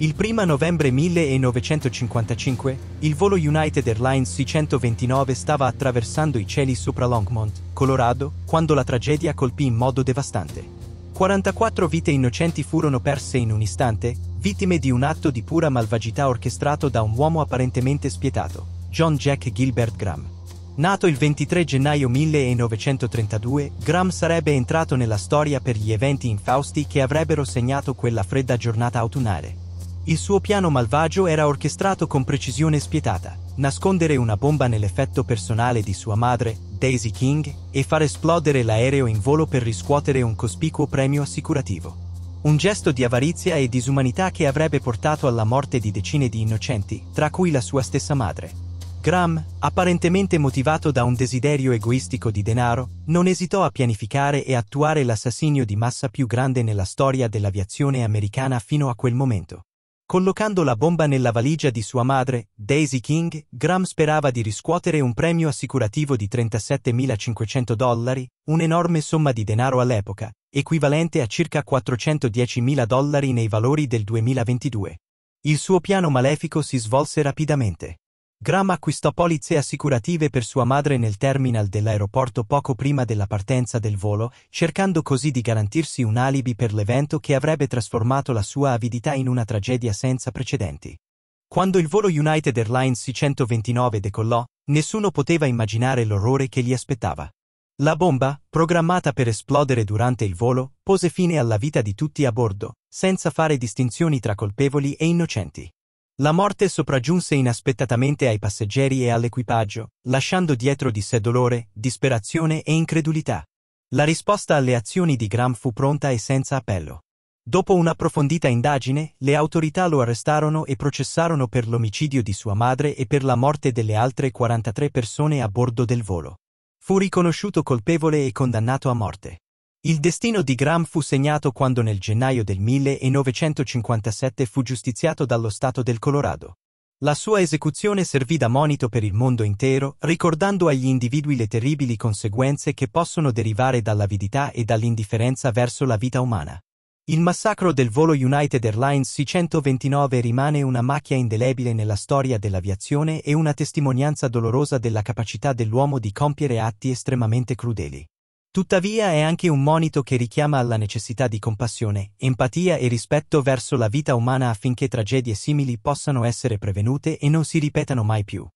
Il 1 novembre 1955, il volo United Airlines C-129 stava attraversando i cieli sopra Longmont, Colorado, quando la tragedia colpì in modo devastante. 44 vite innocenti furono perse in un istante, vittime di un atto di pura malvagità orchestrato da un uomo apparentemente spietato, John Jack Gilbert Graham. Nato il 23 gennaio 1932, Graham sarebbe entrato nella storia per gli eventi infausti che avrebbero segnato quella fredda giornata autunnale. Il suo piano malvagio era orchestrato con precisione spietata. Nascondere una bomba nell'effetto personale di sua madre, Daisy King, e far esplodere l'aereo in volo per riscuotere un cospicuo premio assicurativo. Un gesto di avarizia e disumanità che avrebbe portato alla morte di decine di innocenti, tra cui la sua stessa madre. Graham, apparentemente motivato da un desiderio egoistico di denaro, non esitò a pianificare e attuare l'assassinio di massa più grande nella storia dell'aviazione americana fino a quel momento. Collocando la bomba nella valigia di sua madre, Daisy King, Graham sperava di riscuotere un premio assicurativo di 37.500 dollari, un'enorme somma di denaro all'epoca, equivalente a circa 410.000 dollari nei valori del 2022. Il suo piano malefico si svolse rapidamente. Graham acquistò polizze assicurative per sua madre nel terminal dell'aeroporto poco prima della partenza del volo, cercando così di garantirsi un alibi per l'evento che avrebbe trasformato la sua avidità in una tragedia senza precedenti. Quando il volo United Airlines C-129 decollò, nessuno poteva immaginare l'orrore che gli aspettava. La bomba, programmata per esplodere durante il volo, pose fine alla vita di tutti a bordo, senza fare distinzioni tra colpevoli e innocenti. La morte sopraggiunse inaspettatamente ai passeggeri e all'equipaggio, lasciando dietro di sé dolore, disperazione e incredulità. La risposta alle azioni di Graham fu pronta e senza appello. Dopo un'approfondita indagine, le autorità lo arrestarono e processarono per l'omicidio di sua madre e per la morte delle altre 43 persone a bordo del volo. Fu riconosciuto colpevole e condannato a morte. Il destino di Graham fu segnato quando nel gennaio del 1957 fu giustiziato dallo Stato del Colorado. La sua esecuzione servì da monito per il mondo intero, ricordando agli individui le terribili conseguenze che possono derivare dall'avidità e dall'indifferenza verso la vita umana. Il massacro del volo United Airlines C-129 rimane una macchia indelebile nella storia dell'aviazione e una testimonianza dolorosa della capacità dell'uomo di compiere atti estremamente crudeli. Tuttavia è anche un monito che richiama alla necessità di compassione, empatia e rispetto verso la vita umana affinché tragedie simili possano essere prevenute e non si ripetano mai più.